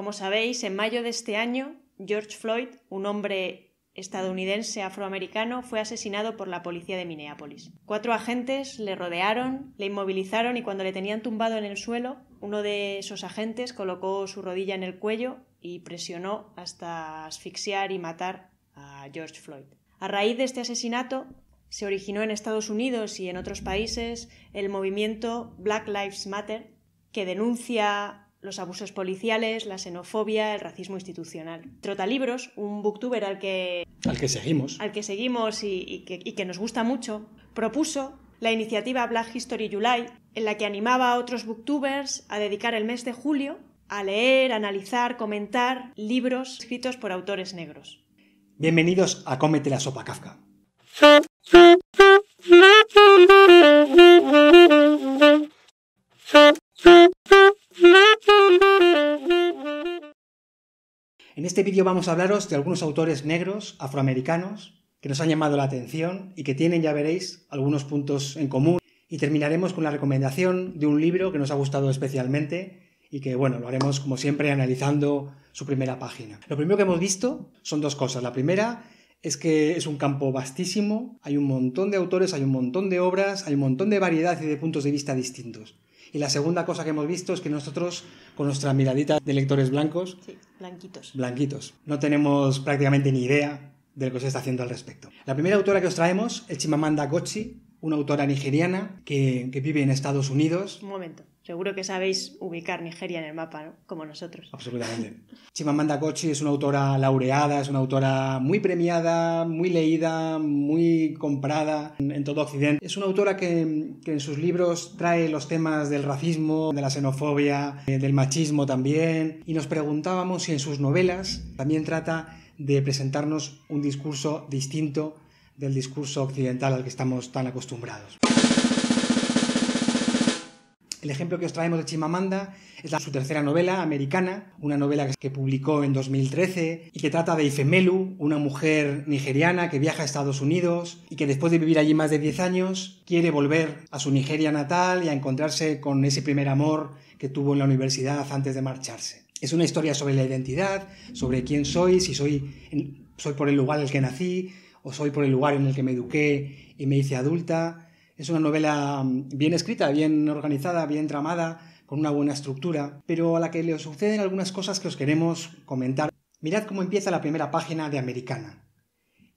Como sabéis, en mayo de este año, George Floyd, un hombre estadounidense afroamericano, fue asesinado por la policía de Minneapolis. Cuatro agentes le rodearon, le inmovilizaron y cuando le tenían tumbado en el suelo, uno de esos agentes colocó su rodilla en el cuello y presionó hasta asfixiar y matar a George Floyd. A raíz de este asesinato, se originó en Estados Unidos y en otros países el movimiento Black Lives Matter, que denuncia los abusos policiales, la xenofobia, el racismo institucional. Trotalibros, un booktuber al que... Al que seguimos. Al que seguimos y, que, que nos gusta mucho, propuso la iniciativa Black History July, en la que animaba a otros booktubers a dedicar el mes de julio a leer, analizar, comentar libros escritos por autores negros. Bienvenidos a Cómete la sopa Kafka. En este vídeo vamos a hablaros de algunos autores negros, afroamericanos, que nos han llamado la atención y que tienen, ya veréis, algunos puntos en común. Y terminaremos con la recomendación de un libro que nos ha gustado especialmente y que, bueno, lo haremos como siempre analizando su primera página. Lo primero que hemos visto son dos cosas. La primera es que es un campo vastísimo, hay un montón de autores, hay un montón de obras, hay un montón de variedad y de puntos de vista distintos. Y la segunda cosa que hemos visto es que nosotros, con nuestra miradita de lectores blancos, sí, blanquitos. blanquitos, no tenemos prácticamente ni idea de lo que se está haciendo al respecto. La primera autora que os traemos es Chimamanda Gochi, una autora nigeriana que, que vive en Estados Unidos. Un momento. Seguro que sabéis ubicar Nigeria en el mapa, ¿no? Como nosotros. Absolutamente. Chimamanda Kochi es una autora laureada, es una autora muy premiada, muy leída, muy comprada en todo Occidente. Es una autora que, que en sus libros trae los temas del racismo, de la xenofobia, eh, del machismo también. Y nos preguntábamos si en sus novelas también trata de presentarnos un discurso distinto del discurso occidental al que estamos tan acostumbrados. El ejemplo que os traemos de Chimamanda es la, su tercera novela americana, una novela que publicó en 2013 y que trata de Ifemelu, una mujer nigeriana que viaja a Estados Unidos y que después de vivir allí más de 10 años quiere volver a su Nigeria natal y a encontrarse con ese primer amor que tuvo en la universidad antes de marcharse. Es una historia sobre la identidad, sobre quién soy, si soy, soy por el lugar en el que nací o soy por el lugar en el que me eduqué y me hice adulta es una novela mm, bien escrita, bien organizada, bien tramada, con una buena estructura, pero a la que le suceden algunas cosas que os queremos comentar. Mirad cómo empieza la primera página de Americana.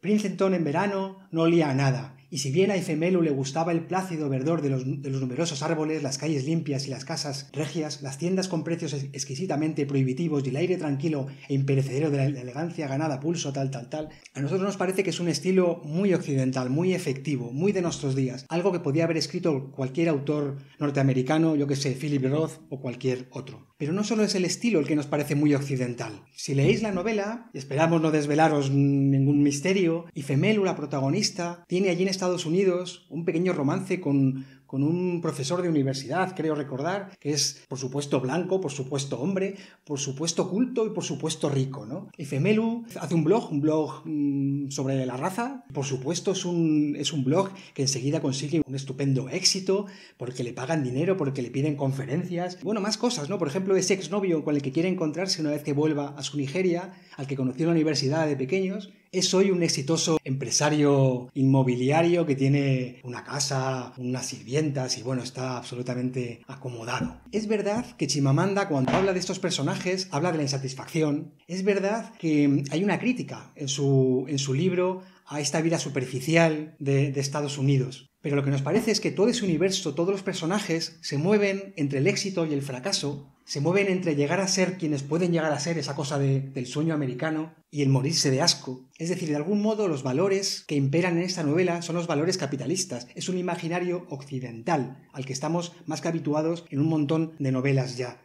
Princeton en verano no olía a nada y si bien a Ifemelu le gustaba el plácido verdor de los, de los, numerosos árboles, las calles limpias y las casas regias, las tiendas con precios exquisitamente prohibitivos y el aire tranquilo e imperecedero de la elegancia ganada pulso, tal, tal, tal, a nosotros nos parece que es un estilo muy occidental, muy efectivo, muy de nuestros días, algo que podía haber escrito cualquier autor norteamericano, yo que sé, Philip Roth o cualquier otro. Pero no solo es el estilo el que nos parece muy occidental. Si leéis la novela, esperamos no desvelaros ningún misterio, Ifemelu, la protagonista, tiene allí en este Estados Unidos, un pequeño romance con, con un profesor de universidad, creo recordar, que es por supuesto blanco, por supuesto hombre, por supuesto culto y por supuesto rico, ¿no? Efemelu hace un blog, un blog mm, sobre la raza, por supuesto es un, es un blog que enseguida consigue un estupendo éxito porque le pagan dinero, porque le piden conferencias, bueno, más cosas, ¿no? Por ejemplo, ese exnovio con el que quiere encontrarse una vez que vuelva a su Nigeria, al que conoció en la universidad de pequeños, es hoy un exitoso empresario inmobiliario que tiene una casa, una sirvienta, y bueno, está absolutamente acomodado. Es verdad que Chimamanda cuando habla de estos personajes habla de la insatisfacción. Es verdad que hay una crítica en su, libro a esta vida superficial de, Estados Unidos. Pero lo que nos parece es que todo ese universo, todos los personajes, se mueven entre el éxito y el fracaso, se mueven entre llegar a ser quienes pueden llegar a ser, esa cosa del sueño americano, y el morirse de asco. Es decir, de algún modo los valores que imperan en esta novela son los valores capitalistas, es un imaginario occidental, al que estamos más que habituados en un montón de novelas ya.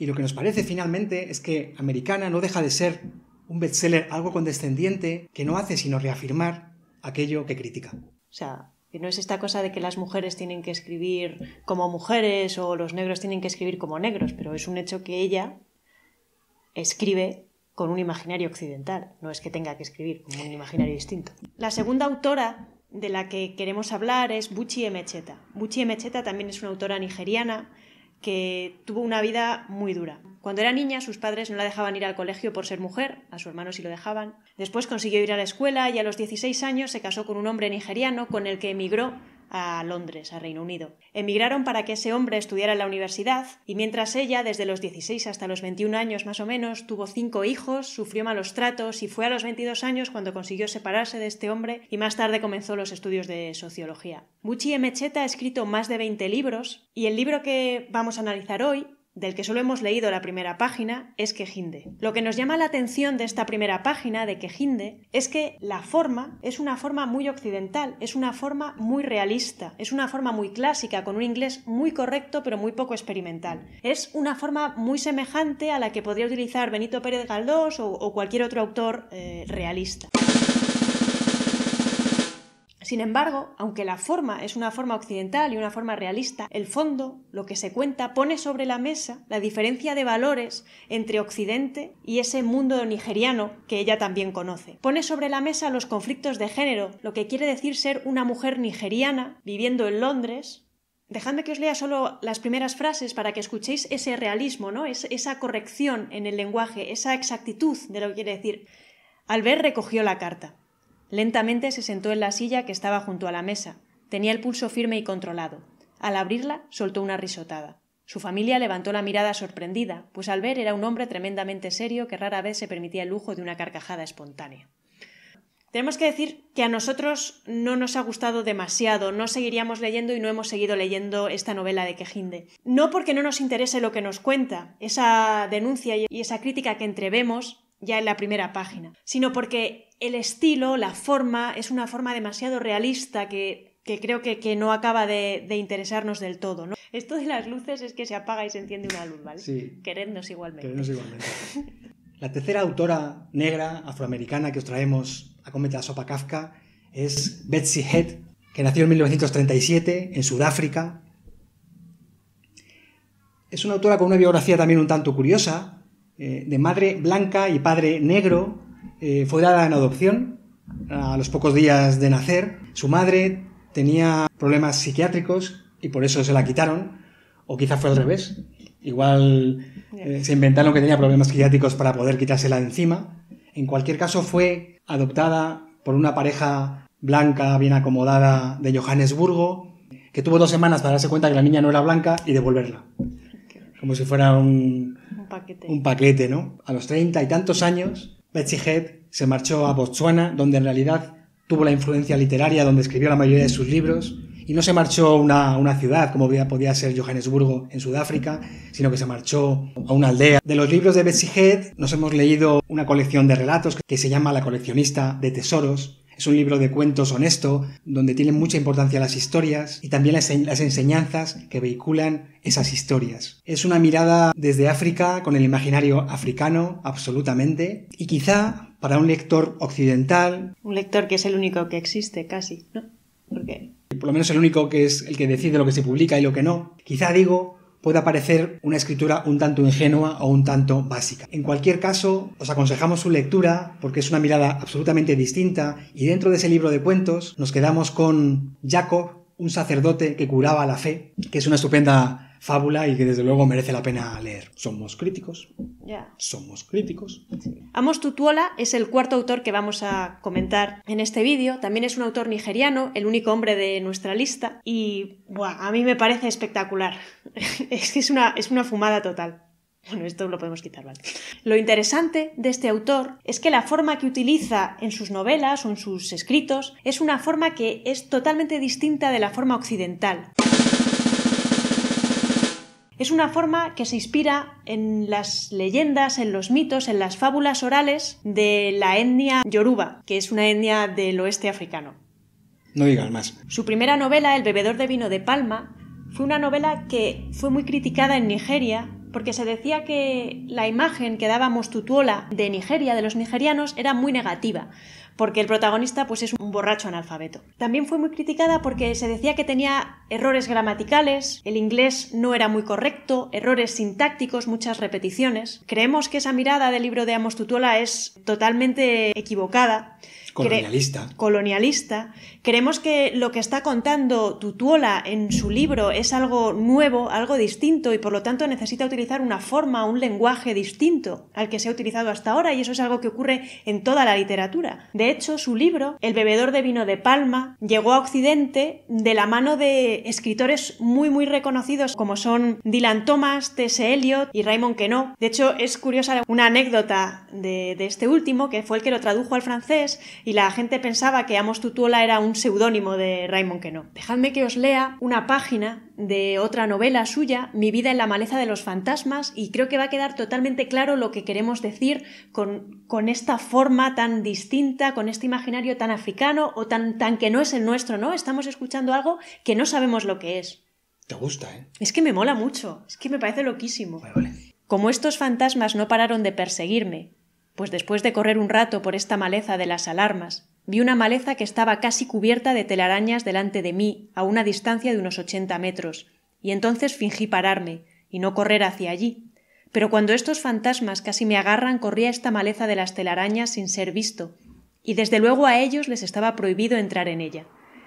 Y lo que nos parece finalmente es que Americana no deja de ser un bestseller algo condescendiente que no hace sino reafirmar aquello que critica. O sea, que no es esta cosa de que las mujeres tienen que escribir como mujeres o los negros tienen que escribir como negros, pero es un hecho que ella escribe con un imaginario occidental, no es que tenga que escribir con un imaginario distinto. La segunda autora de la que queremos hablar es Buchi Emecheta. Buchi Emecheta también es una autora nigeriana que tuvo una vida muy dura. Cuando era niña, sus padres no la dejaban ir al colegio por ser mujer, a su hermano sí lo dejaban. Después consiguió ir a la escuela y a los 16 años se casó con un hombre nigeriano con el que emigró a Londres, a Reino Unido. Emigraron para que ese hombre estudiara en la universidad y mientras ella, desde los 16 hasta los 21 años más o menos, tuvo cinco hijos, sufrió malos tratos y fue a los 22 años cuando consiguió separarse de este hombre y más tarde comenzó los estudios de sociología. Muchi Mecheta ha escrito más de 20 libros y el libro que vamos a analizar hoy del que solo hemos leído la primera página, es Quejinde. Lo que nos llama la atención de esta primera página de Quejinde es que la forma es una forma muy occidental, es una forma muy realista, es una forma muy clásica, con un inglés muy correcto pero muy poco experimental. Es una forma muy semejante a la que podría utilizar Benito Pérez Galdós o, cualquier otro autor eh, realista. Sin embargo, aunque la forma es una forma occidental y una forma realista, el fondo, lo que se cuenta, pone sobre la mesa la diferencia de valores entre Occidente y ese mundo nigeriano que ella también conoce. Pone sobre la mesa los conflictos de género, lo que quiere decir ser una mujer nigeriana viviendo en Londres, Dejadme que os lea solo las primeras frases para que escuchéis ese realismo, ¿no? Es, esa corrección en el lenguaje, esa exactitud de lo que quiere decir. Albert recogió la carta. Lentamente se sentó en la silla que estaba junto a la mesa. Tenía el pulso firme y controlado. Al abrirla, soltó una risotada. Su familia levantó la mirada sorprendida, pues al ver era un hombre tremendamente serio que rara vez se permitía el lujo de una carcajada espontánea. Tenemos que decir que a nosotros no nos ha gustado demasiado, no seguiríamos leyendo y no hemos seguido leyendo esta novela de Quejinde. No porque no nos interese lo que nos cuenta, esa denuncia y esa crítica que entrevemos ya en la primera página, sino porque el estilo, la forma, es una forma demasiado realista que, creo que, no acaba de, interesarnos del todo. ¿no? Esto de las luces es que se apaga y se enciende una luz, ¿vale? Sí. Querednos igualmente. igualmente. la tercera autora negra afroamericana que os traemos a Cometa Sopa Kafka es Betsy Head, que nació en 1937 en Sudáfrica. Es una autora con una biografía también un tanto curiosa, eh, de madre blanca y padre negro, eh, fue dada en adopción a los pocos días de nacer. Su madre tenía problemas psiquiátricos y por eso se la quitaron, o quizá fue al revés. Igual eh, se inventaron que tenía problemas psiquiátricos para poder quitársela de encima. En cualquier caso, fue adoptada por una pareja blanca, bien acomodada de Johannesburgo, que tuvo dos semanas para darse cuenta que la niña no era blanca y devolverla como si fuera un, un, paquete. ¿no? A los treinta y tantos años, Betsy Head se marchó a Botswana, donde en realidad tuvo la influencia literaria, donde escribió la mayoría de sus libros, y no se marchó a una, una, ciudad como podía ser Johannesburgo en Sudáfrica, sino que se marchó a una aldea. De los libros de Betsy Head nos hemos leído una colección de relatos que se llama La coleccionista de tesoros, es un libro de cuentos honesto, donde tienen mucha importancia las historias y también las, enseñanzas que vehiculan esas historias. Es una mirada desde África, con el imaginario africano, absolutamente, y quizá para un lector occidental. Un lector que es el único que existe, casi, ¿no? por lo menos el único que es el que decide lo que se publica y lo que no. Quizá digo puede parecer una escritura un tanto ingenua o un tanto básica. En cualquier caso, os aconsejamos su lectura porque es una mirada absolutamente distinta y dentro de ese libro de cuentos nos quedamos con Jacob, un sacerdote que curaba la fe, que es una estupenda fábula y que desde luego merece la pena leer. Somos críticos. Ya. Somos críticos. Amos Tutuola es el cuarto autor que vamos a comentar en este vídeo. También es un autor nigeriano, el único hombre de nuestra lista. Y a mí me parece espectacular. es que una, es una fumada total. Bueno, esto lo podemos quitar, ¿vale? Lo interesante de este autor es que la forma que utiliza en sus novelas o en sus escritos es una forma que es totalmente distinta de la forma occidental. Es una forma que se inspira en las leyendas, en los mitos, en las fábulas orales de la etnia yoruba, que es una etnia del oeste africano. No digas más. Su primera novela, El bebedor de vino de Palma, fue una novela que fue muy criticada en Nigeria porque se decía que la imagen que daba tutuola de Nigeria, de los nigerianos, era muy negativa, porque el protagonista pues, es un borracho analfabeto. También fue muy criticada porque se decía que tenía errores gramaticales, el inglés no era muy correcto, errores sintácticos, muchas repeticiones. Creemos que esa mirada del libro de Amos Tutuola es totalmente equivocada. Colonialista. colonialista. Creemos que lo que está contando Tutuola en su libro es algo nuevo, algo distinto y por lo tanto necesita utilizar una forma, un lenguaje distinto al que se ha utilizado hasta ahora y eso es algo que ocurre en toda la literatura. De hecho, su libro, El bebedor de vino de Palma, llegó a Occidente de la mano de escritores muy muy reconocidos como son Dylan Thomas, T.S. Eliot y Raymond Queneau. De hecho, es curiosa una anécdota de, de este último, que fue el que lo tradujo al francés y la gente pensaba que Amos Tutuola era un seudónimo de Raymond Queneau. Dejadme que os lea una página de otra novela suya, Mi vida en la maleza de los fantasmas, y creo que va a quedar totalmente claro lo que queremos decir con, esta forma tan distinta, con este imaginario tan africano o tan, tan que no es el nuestro, ¿no? Estamos escuchando algo que no sabemos lo que es. Te gusta, ¿eh? Es que me mola mucho, es que me parece loquísimo. Como estos fantasmas no pararon de perseguirme, pues después de correr un rato por esta maleza de las alarmas, vi una maleza que estaba casi cubierta de telarañas delante de mí, a una distancia de unos ochenta metros, y entonces fingí pararme, y no correr hacia allí. Pero cuando estos fantasmas casi me agarran, corría esta maleza de las telarañas sin ser visto, y desde luego a ellos les estaba prohibido entrar en ella.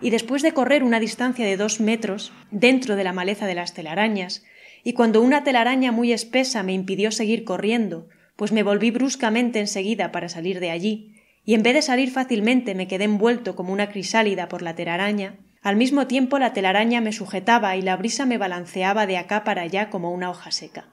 Y después de correr una distancia de dos metros, dentro de la maleza de las telarañas, y cuando una telaraña muy espesa me impidió seguir corriendo, pues me volví bruscamente enseguida para salir de allí, y en vez de salir fácilmente me quedé envuelto como una crisálida por la telaraña, al mismo tiempo la telaraña me sujetaba y la brisa me balanceaba de acá para allá como una hoja seca.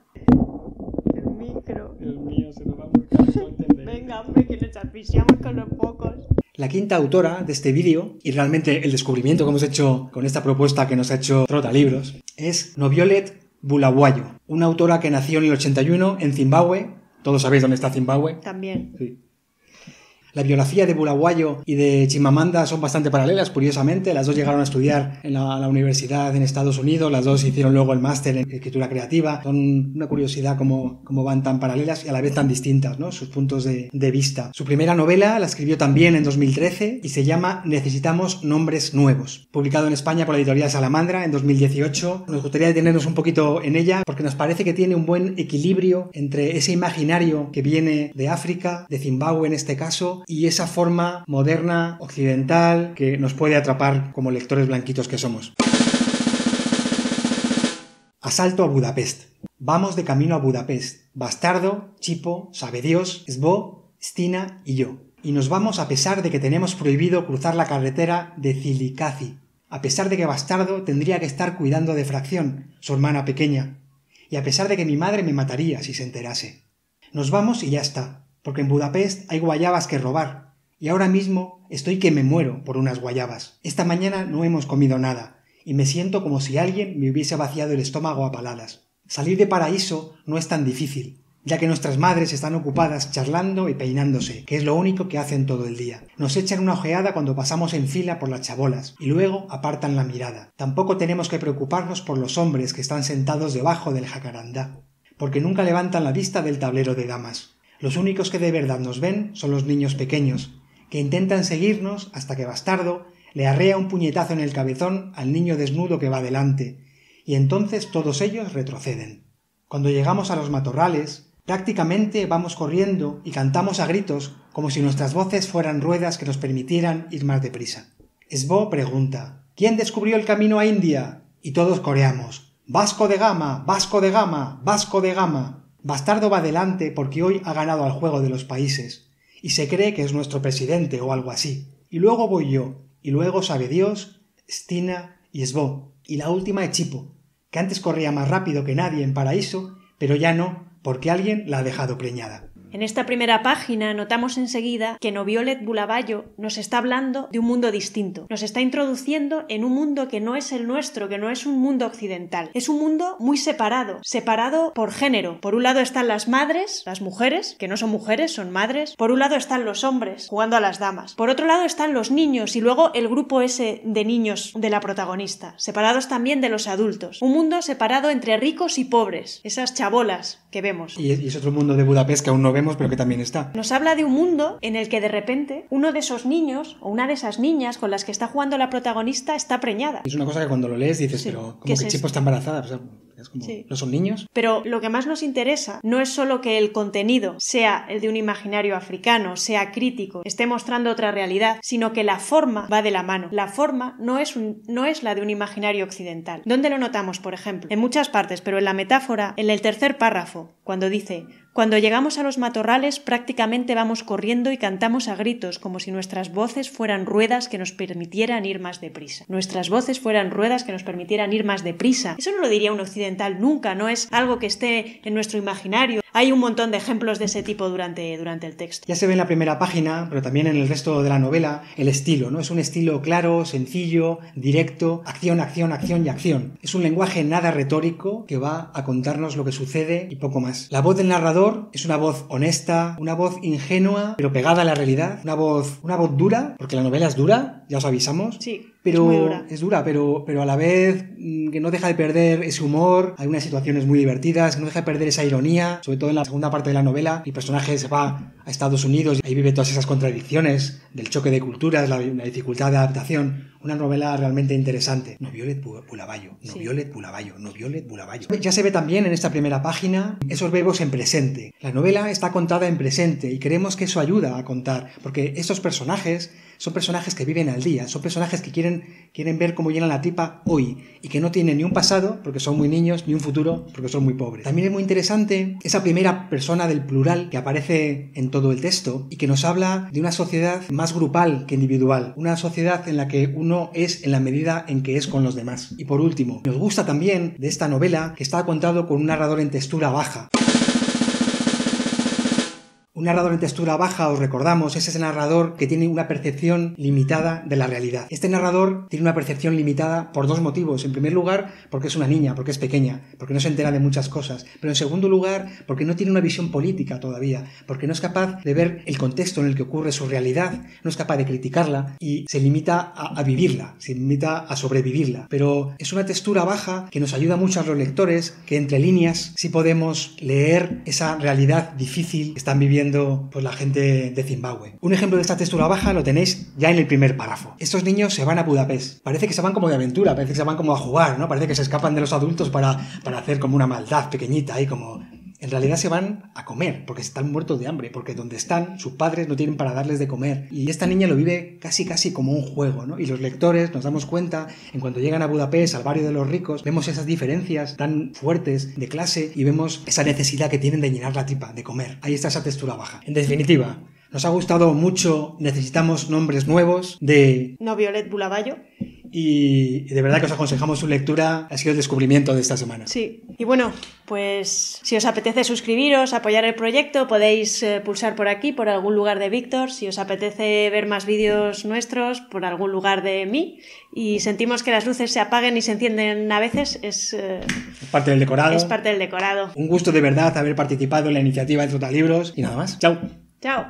El micro. El mío se lo va a Venga, hombre, que nos asfixiamos con los pocos. La quinta autora de este vídeo, y realmente el descubrimiento que hemos hecho con esta propuesta que nos ha hecho Trota Libros, es Noviolet Bulawayo, una autora que nació en el 81 en Zimbabue todos sabéis dónde está Zimbabue. También. La biografía de Bulawayo y de Chimamanda son bastante paralelas, curiosamente. Las dos llegaron a estudiar en la, universidad en Estados Unidos, las dos hicieron luego el máster en escritura creativa. Son una curiosidad cómo, cómo van tan paralelas y a la vez tan distintas, ¿no? Sus puntos de, de vista. Su primera novela la escribió también en 2013 y se llama Necesitamos Nombres Nuevos. Publicado en España por la editorial Salamandra en 2018. Nos gustaría detenernos un poquito en ella porque nos parece que tiene un buen equilibrio entre ese imaginario que viene de África, de Zimbabue en este caso, y esa forma moderna, occidental, que nos puede atrapar como lectores blanquitos que somos. Asalto a Budapest. Vamos de camino a Budapest. Bastardo, Chipo, Sabe Dios, Sbo, Stina y yo. Y nos vamos a pesar de que tenemos prohibido cruzar la carretera de Zilikazi. A pesar de que Bastardo tendría que estar cuidando de Fracción, su hermana pequeña. Y a pesar de que mi madre me mataría si se enterase. Nos vamos y ya está porque en Budapest hay guayabas que robar, y ahora mismo estoy que me muero por unas guayabas. Esta mañana no hemos comido nada, y me siento como si alguien me hubiese vaciado el estómago a paladas. Salir de paraíso no es tan difícil, ya que nuestras madres están ocupadas charlando y peinándose, que es lo único que hacen todo el día. Nos echan una ojeada cuando pasamos en fila por las chabolas y luego apartan la mirada. Tampoco tenemos que preocuparnos por los hombres que están sentados debajo del jacarandá, porque nunca levantan la vista del tablero de damas. Los únicos que de verdad nos ven son los niños pequeños, que intentan seguirnos hasta que Bastardo le arrea un puñetazo en el cabezón al niño desnudo que va delante, y entonces todos ellos retroceden. Cuando llegamos a los matorrales, prácticamente vamos corriendo y cantamos a gritos como si nuestras voces fueran ruedas que nos permitieran ir más deprisa. Esbo pregunta ¿Quién descubrió el camino a India? y todos coreamos Vasco de Gama, Vasco de Gama, Vasco de Gama. Bastardo va adelante porque hoy ha ganado al juego de los países, y se cree que es nuestro presidente o algo así. Y luego voy yo, y luego sabe Dios, Stina y Sbo, y la última Chipo, que antes corría más rápido que nadie en paraíso, pero ya no, porque alguien la ha dejado preñada. En esta primera página notamos enseguida que Noviolet Bulabayo nos está hablando de un mundo distinto, nos está introduciendo en un mundo que no es el nuestro, que no es un mundo occidental, es un mundo muy separado, separado por género. Por un lado están las madres, las mujeres, que no son mujeres, son madres, por un lado están los hombres jugando a las damas, por otro lado están los niños y luego el grupo ese de niños de la protagonista, separados también de los adultos, un mundo separado entre ricos y pobres, esas chabolas que vemos. Y es otro mundo de Budapest que aún no vemos pero que también está. Nos habla de un mundo en el que de repente uno de esos niños o una de esas niñas con las que está jugando la protagonista está preñada. Es una cosa que cuando lo lees dices, pero como que, está embarazada. O sea, es como, no son niños. Pero lo que más nos interesa no es solo que el contenido sea el de un imaginario africano, sea crítico, esté mostrando otra realidad, sino que la forma va de la mano. La forma no es, no es la de un imaginario occidental. ¿Dónde lo notamos, por ejemplo? En muchas partes, pero en la metáfora, en el tercer párrafo, cuando dice cuando llegamos a los matorrales prácticamente vamos corriendo y cantamos a gritos como si nuestras voces fueran ruedas que nos permitieran ir más deprisa. Nuestras voces fueran ruedas que nos permitieran ir más deprisa. Eso no lo diría un occidente nunca, no es algo que esté en nuestro imaginario. Hay un montón de ejemplos de ese tipo durante, durante el texto. Ya se ve en la primera página, pero también en el resto de la novela, el estilo, ¿no? Es un estilo claro, sencillo, directo, acción, acción, acción y acción. Es un lenguaje nada retórico que va a contarnos lo que sucede y poco más. La voz del narrador es una voz honesta, una voz ingenua, pero pegada a la realidad, una voz, una voz dura, porque la novela es dura, ya os avisamos. Sí pero es, dura. pero, pero a la vez mm, que no deja de perder ese humor, hay unas situaciones muy divertidas, que no deja de perder esa ironía, sobre todo en la segunda parte de la novela, el personaje se va Estados Unidos, ahí vive todas esas contradicciones del choque de culturas, la, dificultad de adaptación. Una novela realmente interesante. No Violet Bulabayo, no Violet Bulabayo, no Violet Bulabayo. Ya se ve también en esta primera página esos verbos en presente. La novela está contada en presente y creemos que eso ayuda a contar, porque estos personajes son personajes que viven al día, son personajes que quieren, quieren ver cómo llena la tipa hoy y que no tienen ni un pasado porque son muy niños, ni un futuro porque son muy pobres. También es muy interesante esa primera persona del plural que aparece en todo todo el texto y que nos habla de una sociedad más grupal que individual, una sociedad en la que uno es en la medida en que es con los demás. Y por último, nos gusta también de esta novela que está contado con un narrador en textura baja. Un narrador en textura baja, os recordamos, es ese narrador que tiene una percepción limitada de la realidad. Este narrador tiene una percepción limitada por dos motivos. En primer lugar, porque es una niña, porque es pequeña, porque no se entera de muchas cosas. Pero en segundo lugar, porque no tiene una visión política todavía, porque no es capaz de ver el contexto en el que ocurre su realidad, no es capaz de criticarla y se limita a, vivirla, se limita a sobrevivirla. Pero es una textura baja que nos ayuda mucho a los lectores, que entre líneas sí podemos leer esa realidad difícil que están viviendo por pues, la gente de Zimbabue. Un ejemplo de esta textura baja lo tenéis ya en el primer párrafo. Estos niños se van a Budapest. Parece que se van como de aventura, parece que se van como a jugar, ¿no? Parece que se escapan de los adultos para, para hacer como una maldad pequeñita ahí, como en realidad se van a comer, porque están muertos de hambre, porque donde están sus padres no tienen para darles de comer. Y esta niña lo vive casi casi como un juego, ¿no? Y los lectores nos damos cuenta, en cuanto llegan a Budapest, al barrio de los ricos, vemos esas diferencias tan fuertes de clase y vemos esa necesidad que tienen de llenar la tripa, de comer. Ahí está esa textura baja. En definitiva, nos ha gustado mucho, necesitamos nombres nuevos de... No Violet Bulaballo y de verdad que os aconsejamos su lectura, ha sido el descubrimiento de esta semana. Sí, y bueno, pues si os apetece suscribiros, apoyar el proyecto, podéis eh, pulsar por aquí, por algún lugar de Víctor, si os apetece ver más vídeos nuestros, por algún lugar de mí, y sentimos que las luces se apaguen y se encienden a veces, es, eh, parte del decorado. Es parte del decorado. Un gusto de verdad haber participado en la iniciativa de Total Libros y nada más. Chao. Chao.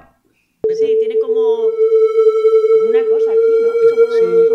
Sí, tiene como una cosa aquí, ¿no? Como... Sí.